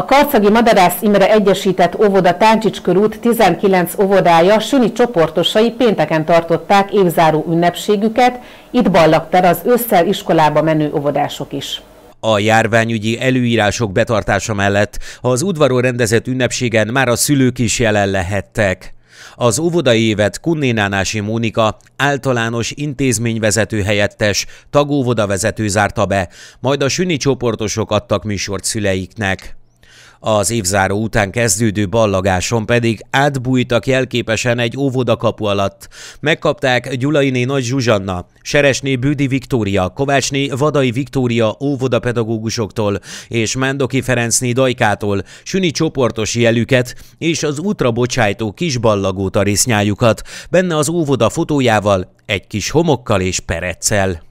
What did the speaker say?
A Karcagi Madarász Imre Egyesített Óvoda Táncsics körút 19 óvodája süni csoportosai pénteken tartották évzáró ünnepségüket, itt ballagtár az ősszel iskolába menő óvodások is. A járványügyi előírások betartása mellett az udvaron rendezett ünnepségen már a szülők is jelen lehettek. Az óvodai évet Kunnénánási Mónika általános intézményvezető helyettes, tagóvoda vezető zárta be, majd a süni csoportosok adtak műsort szüleiknek. Az évzáró után kezdődő ballagáson pedig átbújtak jelképesen egy óvodakapu alatt. Megkapták Gyulainé Nagy Zsuzsanna, Seresné Bűdi Viktória, Kovácsné Vadai Viktória óvodapedagógusoktól és Mándoki Ferencné Dajkától, Süni csoportos jelüket és az útra bocsájtó kis ballagó tarisznyájukat, benne az óvoda fotójával, egy kis homokkal és pereccel.